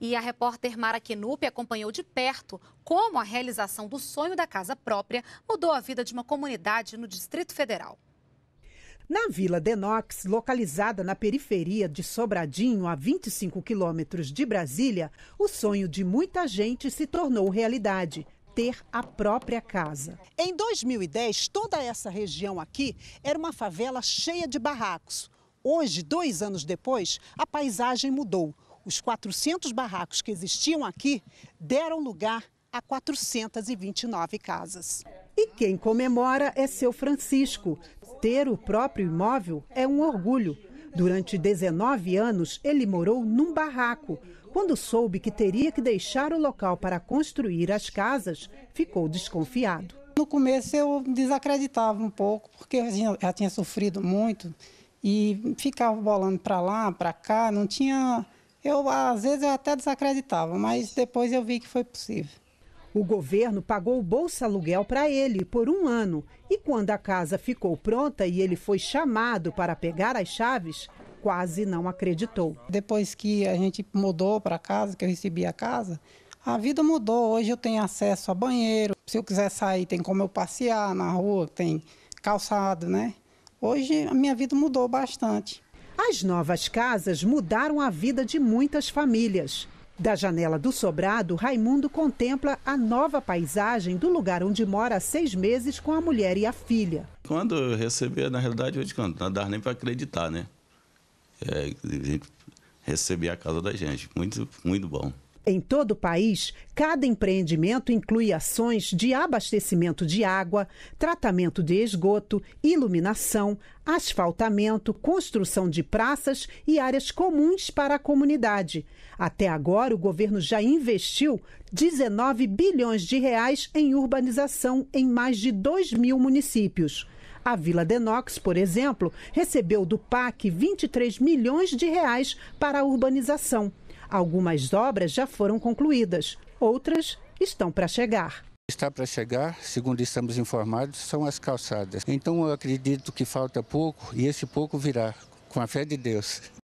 E a repórter Mara Kenup acompanhou de perto como a realização do sonho da casa própria mudou a vida de uma comunidade no Distrito Federal. Na Vila Denox, localizada na periferia de Sobradinho, a 25 quilômetros de Brasília, o sonho de muita gente se tornou realidade. Ter a própria casa. Em 2010, toda essa região aqui era uma favela cheia de barracos. Hoje, dois anos depois, a paisagem mudou. Os 400 barracos que existiam aqui deram lugar a 429 casas. E quem comemora é seu Francisco. Ter o próprio imóvel é um orgulho. Durante 19 anos, ele morou num barraco. Quando soube que teria que deixar o local para construir as casas, ficou desconfiado. No começo eu desacreditava um pouco, porque eu já tinha sofrido muito e ficava bolando para lá, para cá, não tinha eu, às vezes, eu até desacreditava, mas depois eu vi que foi possível. O governo pagou o bolsa aluguel para ele por um ano e quando a casa ficou pronta e ele foi chamado para pegar as chaves, quase não acreditou. Depois que a gente mudou para casa, que eu recebi a casa, a vida mudou. Hoje eu tenho acesso a banheiro. Se eu quiser sair, tem como eu passear na rua, tem calçado, né? Hoje a minha vida mudou bastante. As novas casas mudaram a vida de muitas famílias. Da janela do sobrado, Raimundo contempla a nova paisagem do lugar onde mora há seis meses com a mulher e a filha. Quando eu recebi, na realidade, eu digo, não dá nem para acreditar, né? É, receber a casa da gente, muito, muito bom. Em todo o país, cada empreendimento inclui ações de abastecimento de água, tratamento de esgoto, iluminação, asfaltamento, construção de praças e áreas comuns para a comunidade. Até agora, o governo já investiu 19 bilhões de reais em urbanização em mais de 2 mil municípios. A Vila Denox, por exemplo, recebeu do PAC 23 milhões de reais para a urbanização. Algumas obras já foram concluídas, outras estão para chegar está para chegar, segundo estamos informados, são as calçadas. Então eu acredito que falta pouco e esse pouco virá, com a fé de Deus.